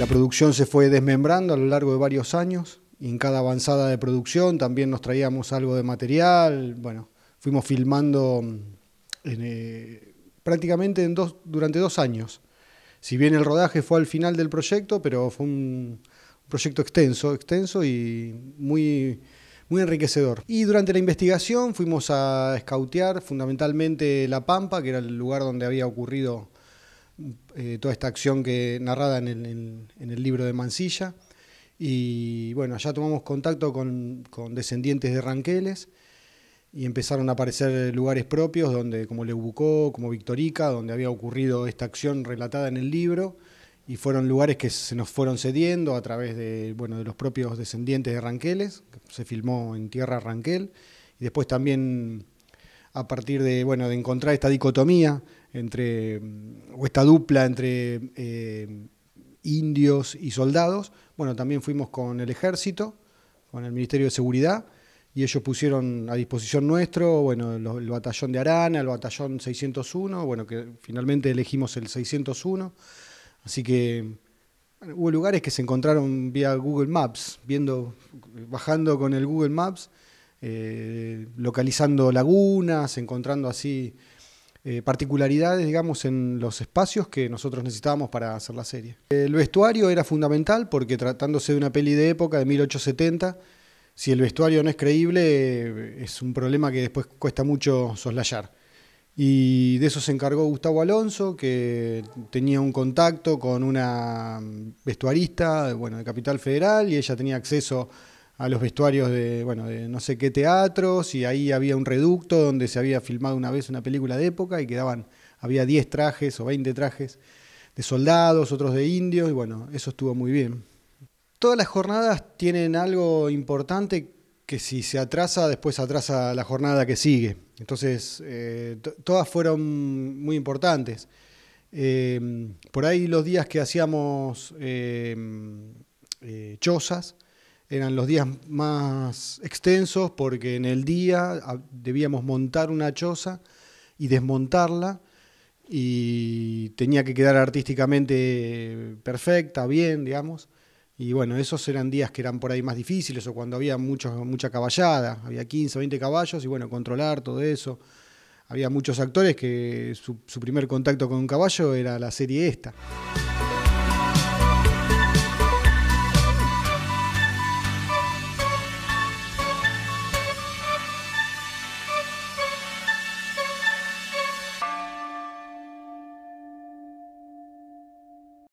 La producción se fue desmembrando a lo largo de varios años y en cada avanzada de producción también nos traíamos algo de material. Bueno, fuimos filmando mm, eh, prácticamente en dos, durante dos años. Si bien el rodaje fue al final del proyecto, pero fue un proyecto extenso, extenso y muy, muy enriquecedor. Y durante la investigación fuimos a escautear fundamentalmente La Pampa, que era el lugar donde había ocurrido eh, toda esta acción que narrada en el, libro de Mansilla. Y bueno, allá tomamos contacto con, descendientes de ranqueles y empezaron a aparecer lugares propios donde, como Leubucó, como Victorica, donde había ocurrido esta acción relatada en el libro, y fueron lugares que se nos fueron cediendo a través de, bueno, de los propios descendientes de ranqueles, se filmó en tierra ranquel, y después también a partir de, bueno, de encontrar esta dicotomía entre, o esta dupla entre eh, indios y soldados. Bueno, también fuimos con el ejército, con el Ministerio de Seguridad, y ellos pusieron a disposición nuestro, bueno, el batallón de Arana, el batallón 601, bueno, que finalmente elegimos el 601. Así que hubo lugares que se encontraron vía Google Maps, viendo, bajando con el Google Maps, eh, localizando lagunas, encontrando así eh, particularidades, digamos, en los espacios que nosotros necesitábamos para hacer la serie. El vestuario era fundamental porque tratándose de una peli de época de 1870, si el vestuario no es creíble, eh, es un problema que después cuesta mucho soslayar. Y de eso se encargó Gustavo Alonso, que tenía un contacto con una mm, vestuarista, bueno, de Capital Federal, y ella tenía acceso a los vestuarios de, bueno, no sé qué teatros y ahí había un reducto donde se había filmado una vez una película de época y quedaban, había 10 trajes o 20 trajes de soldados, otros de indios y bueno, eso estuvo muy bien. Todas las jornadas tienen algo importante que si se atrasa, después atrasa la jornada que sigue. Entonces, eh, todas fueron muy importantes. Eh, por ahí los días que hacíamos eh, chozas, eran los días más extensos porque en el día ah, debíamos montar una choza y desmontarla y tenía que quedar artísticamente perfecta, bien, digamos. Y bueno, esos eran días que eran por ahí más difíciles o cuando había mucha caballada, había 15, 20 caballos y bueno, controlar todo eso. Había muchos actores que su, su primer contacto con un caballo era la serie esta.